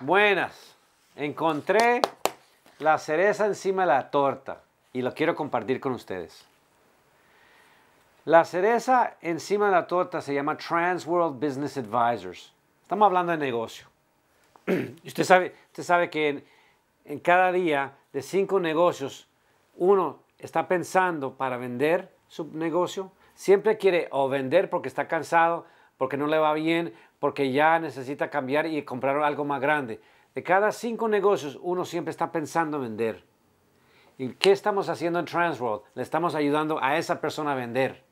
Buenas. Encontré la cereza encima de la torta y lo quiero compartir con ustedes. La cereza encima de la torta se llama Trans World Business Advisors. Estamos hablando de negocio. usted sabe, que en cada día de cinco negocios, uno está pensando para vender su negocio, siempre quiere o vender porque está cansado porque no le va bien, porque ya necesita cambiar y comprar algo más grande. De cada cinco negocios, uno siempre está pensando en vender. ¿Y qué estamos haciendo en Transworld? Le estamos ayudando a esa persona a vender.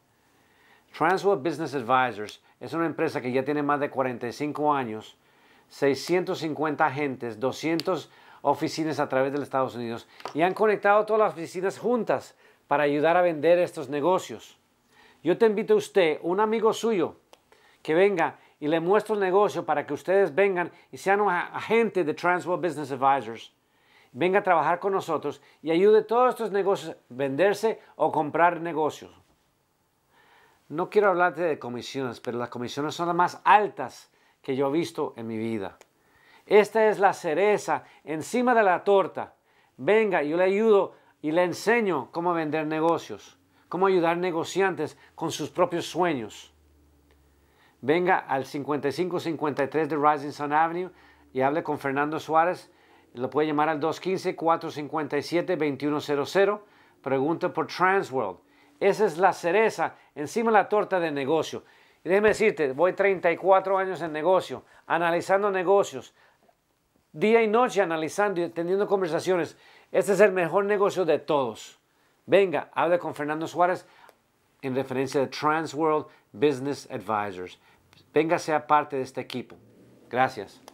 Transworld Business Advisors es una empresa que ya tiene más de 45 años, 650 agentes, 200 oficinas a través de los Estados Unidos y han conectado todas las oficinas juntas para ayudar a vender estos negocios. Yo te invito a usted, un amigo suyo, que venga y le muestro el negocio para que ustedes vengan y sean un agente de Transworld Business Advisors. Venga a trabajar con nosotros y ayude a todos estos negocios a venderse o comprar negocios. No quiero hablarte de comisiones, pero las comisiones son las más altas que yo he visto en mi vida. Esta es la cereza encima de la torta. Venga, yo le ayudo y le enseño cómo vender negocios, cómo ayudar negociantes con sus propios sueños venga al 5553 de Rising Sun Avenue y hable con Fernando Suárez. Lo puede llamar al 215-457-2100. Pregunta por Transworld. Esa es la cereza encima de la torta de negocio. Y déjeme decirte, voy 34 años en negocio, analizando negocios, día y noche analizando y teniendo conversaciones. Este es el mejor negocio de todos. Venga, hable con Fernando Suárez en referencia de Transworld Business Advisors. Véngase a parte de este equipo. Gracias.